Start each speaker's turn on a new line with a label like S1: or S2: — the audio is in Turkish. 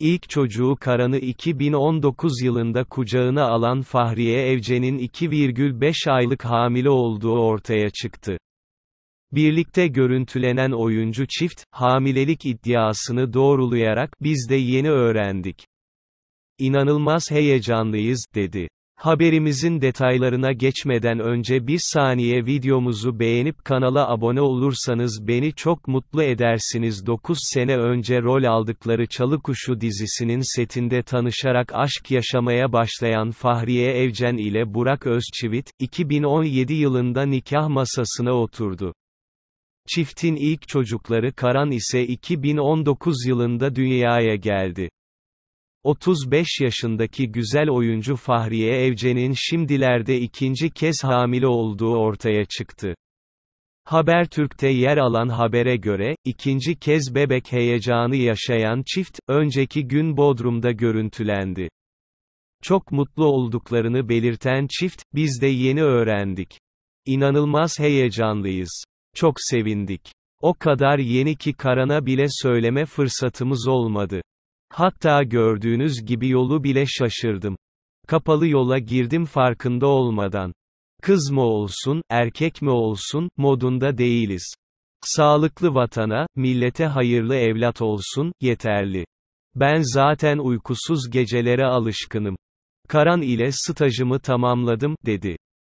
S1: ilk çocuğu Karan'ı 2019 yılında kucağına alan Fahriye Evcen'in 2,5 aylık hamile olduğu ortaya çıktı. Birlikte görüntülenen oyuncu çift, hamilelik iddiasını doğrulayarak, biz de yeni öğrendik. İnanılmaz heyecanlıyız, dedi. Haberimizin detaylarına geçmeden önce bir saniye videomuzu beğenip kanala abone olursanız beni çok mutlu edersiniz 9 sene önce rol aldıkları Çalıkuşu dizisinin setinde tanışarak aşk yaşamaya başlayan Fahriye Evcen ile Burak Özçivit, 2017 yılında nikah masasına oturdu. Çiftin ilk çocukları Karan ise 2019 yılında dünyaya geldi. 35 yaşındaki güzel oyuncu Fahriye Evcen'in şimdilerde ikinci kez hamile olduğu ortaya çıktı. Habertürk'te yer alan habere göre, ikinci kez bebek heyecanı yaşayan çift, önceki gün Bodrum'da görüntülendi. Çok mutlu olduklarını belirten çift, biz de yeni öğrendik. İnanılmaz heyecanlıyız. Çok sevindik. O kadar yeni ki Karan'a bile söyleme fırsatımız olmadı. Hatta gördüğünüz gibi yolu bile şaşırdım. Kapalı yola girdim farkında olmadan. Kız mı olsun, erkek mi olsun, modunda değiliz. Sağlıklı vatana, millete hayırlı evlat olsun, yeterli. Ben zaten uykusuz gecelere alışkınım. Karan ile stajımı tamamladım, dedi.